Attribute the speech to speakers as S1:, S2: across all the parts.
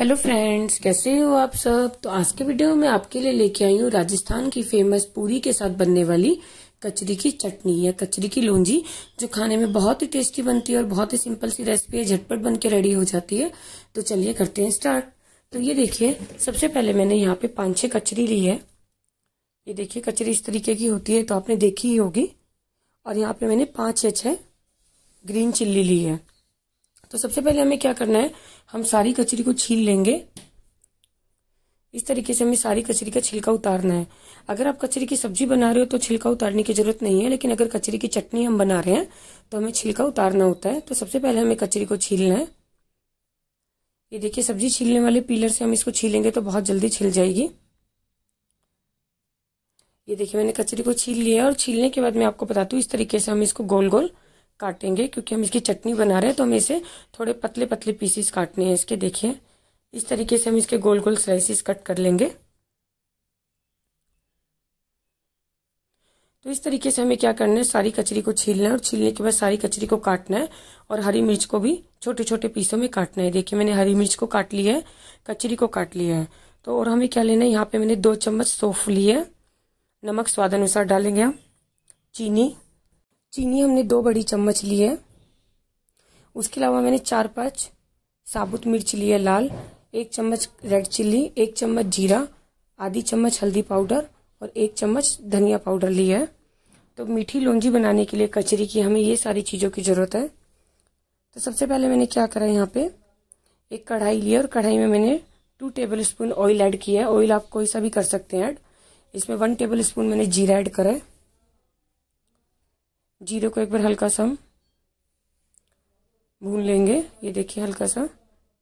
S1: hello friends कैसे हो आप सब तो आज के वीडियो में आपके लिए लेके आई हूँ राजस्थान की फेमस पूरी के साथ बनने वाली कचरी की चटनी या कचरी की लूंजी जो खाने में बहुत ही टेस्टी बनती है और बहुत ही सिंपल सी रेसिपी है झटपट बन के रेडी हो जाती है तो चलिए करते हैं स्टार्ट तो ये देखिए सबसे पहले मैंने यहाँ पे पाँच छः कचरी ली है ये देखिए कचरी इस तरीके की होती है तो आपने देखी ही होगी और यहाँ पर मैंने पाँच या छः ग्रीन चिल्ली ली है तो सबसे पहले हमें क्या करना है हम सारी कचरी को छील लेंगे इस तरीके से हमें सारी कचरी का छिलका उतारना है अगर आप कचरी की सब्जी बना रहे हो तो छिलका उतारने की जरूरत नहीं है लेकिन अगर कचरी की चटनी हम बना रहे हैं तो हमें छिलका उतारना होता है तो सबसे पहले हमें कचरी को छीलना है ये देखिए सब्जी छीलने वाले पीलर से हम इसको छीलेंगे तो बहुत जल्दी छिल जाएगी ये देखिए मैंने कचरी को छील लिया और छीलने के बाद मैं आपको बताती हूँ इस तरीके से हम इसको गोल गोल काटेंगे क्योंकि हम इसकी चटनी बना रहे हैं तो हमें इसे थोड़े पतले पतले पीसीस काटने हैं इसके देखिए इस तरीके से हम इसके गोल गोल स्लाइसिस कट कर लेंगे तो इस तरीके से हमें क्या करना है सारी कचरी को छीलना है और छीलने के बाद सारी कचरी को काटना है और हरी मिर्च को भी छोटे छोटे पीसों में काटना है देखिए मैंने हरी मिर्च को काट लिया है कचरी को काट लिया है तो और हमें क्या लेना है यहाँ पे मैंने दो चम्मच सोफ लिए नमक स्वाद अनुसार डालेंगे हम चीनी चीनी हमने दो बड़ी चम्मच ली है उसके अलावा मैंने चार पांच साबुत मिर्च ली है लाल एक चम्मच रेड चिल्ली एक चम्मच जीरा आधी चम्मच हल्दी पाउडर और एक चम्मच धनिया पाउडर ली है तो मीठी लोंजी बनाने के लिए कचरी की हमें ये सारी चीज़ों की ज़रूरत है तो सबसे पहले मैंने क्या करा यहाँ पे एक कढ़ाई ली है और कढ़ाई में मैंने two tablespoon oil add किया है ऑयल आप कोई सा भी कर सकते हैं ऐड इसमें वन टेबल स्पून मैंने जीरा ऐड करा है जीरे को एक बार हल्का सा भून लेंगे ये देखिए हल्का सा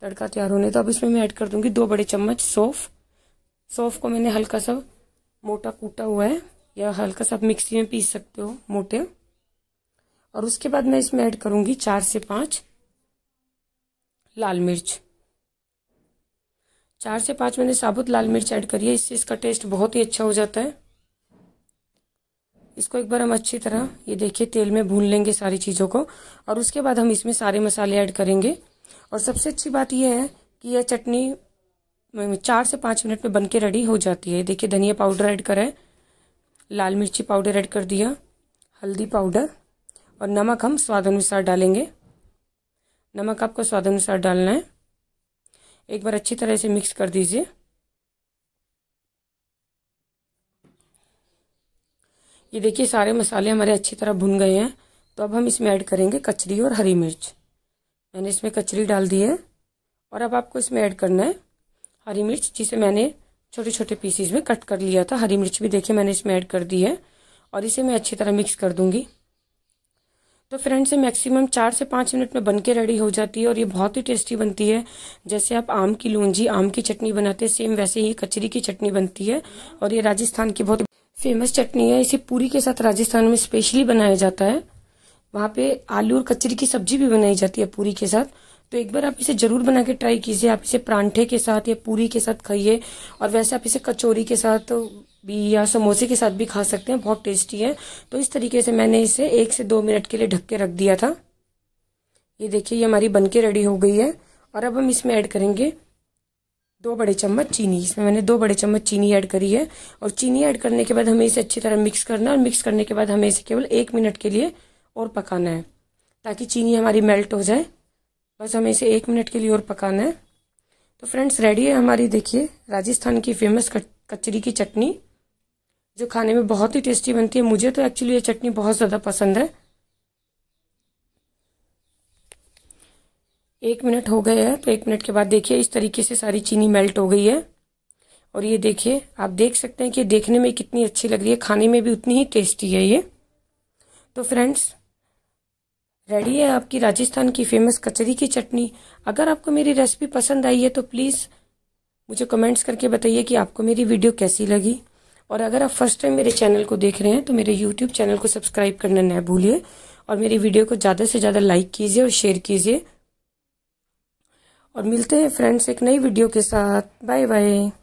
S1: तड़का तैयार होने तो अब इसमें मैं ऐड कर दूंगी दो बड़े चम्मच सौफ सौफ को मैंने हल्का सा मोटा कूटा हुआ है या हल्का सा आप मिक्सी में पीस सकते हो मोटे और उसके बाद मैं इसमें ऐड करूंगी चार से पाँच लाल मिर्च चार से पांच मैंने साबुत लाल मिर्च ऐड करी है इससे इसका टेस्ट बहुत ही अच्छा हो जाता है इसको एक बार हम अच्छी तरह ये देखिए तेल में भून लेंगे सारी चीज़ों को और उसके बाद हम इसमें सारे मसाले ऐड करेंगे और सबसे अच्छी बात यह है कि यह चटनी चार से पाँच मिनट में बन के रेडी हो जाती है देखिए धनिया पाउडर ऐड करें लाल मिर्ची पाउडर ऐड कर दिया हल्दी पाउडर और नमक हम स्वाद अनुसार डालेंगे नमक आपको स्वाद अनुसार डालना है एक बार अच्छी तरह से मिक्स कर दीजिए ये देखिए सारे मसाले हमारे अच्छी तरह भुन गए हैं तो अब हम इसमें ऐड करेंगे कचरी और हरी मिर्च मैंने इसमें कचरी डाल दी है और अब आपको इसमें ऐड करना है हरी मिर्च जिसे मैंने छोटे छोटे पीसीज में कट कर लिया था हरी मिर्च भी देखिए मैंने इसमें ऐड कर दी है और इसे मैं अच्छी तरह मिक्स कर दूंगी तो फ्रेंड्स ये मैक्सिमम चार से पाँच मिनट में बन के रेडी हो जाती है और ये बहुत ही टेस्टी बनती है जैसे आप आम की लूंजी आम की चटनी बनाते हैं सेम वैसे ही कचरी की चटनी बनती है और ये राजस्थान की बहुत फेमस चटनी है इसे पूरी के साथ राजस्थान में स्पेशली बनाया जाता है वहाँ पे आलू और कचरी की सब्जी भी बनाई जाती है पूरी के साथ तो एक बार आप इसे जरूर बना के ट्राई कीजिए आप इसे परांठे के साथ या पूरी के साथ खाइए और वैसे आप इसे कचौरी के साथ भी या समोसे के साथ भी खा सकते हैं बहुत टेस्टी है तो इस तरीके से मैंने इसे एक से दो मिनट के लिए ढक के रख दिया था ये देखिए ये हमारी बनके रेडी हो गई है और अब हम इसमें ऐड करेंगे दो बड़े चम्मच चीनी इसमें मैंने दो बड़े चम्मच चीनी ऐड करी है और चीनी ऐड करने के बाद हमें इसे अच्छी तरह मिक्स करना है और मिक्स करने के बाद हमें इसे केवल एक मिनट के लिए और पकाना है ताकि चीनी हमारी मेल्ट हो जाए बस हमें इसे एक मिनट के लिए और पकाना है तो फ्रेंड्स रेडी है हमारी देखिए राजस्थान की फेमस कचरी की चटनी जो खाने में बहुत ही टेस्टी बनती है मुझे तो एक्चुअली ये चटनी बहुत ज़्यादा पसंद है एक मिनट हो गया है तो एक मिनट के बाद देखिए इस तरीके से सारी चीनी मेल्ट हो गई है और ये देखिए आप देख सकते हैं कि देखने में कितनी अच्छी लग रही है खाने में भी उतनी ही टेस्टी है ये तो फ्रेंड्स रेडी है आपकी राजस्थान की फेमस कचरी की चटनी अगर आपको मेरी रेसिपी पसंद आई है तो प्लीज़ मुझे कमेंट्स करके बताइए कि आपको मेरी वीडियो कैसी लगी और अगर आप फर्स्ट टाइम मेरे चैनल को देख रहे हैं तो मेरे यूट्यूब चैनल को सब्सक्राइब करना न भूलिए और मेरी वीडियो को ज़्यादा से ज़्यादा लाइक कीजिए और शेयर कीजिए और मिलते हैं फ्रेंड्स एक नई वीडियो के साथ बाय बाय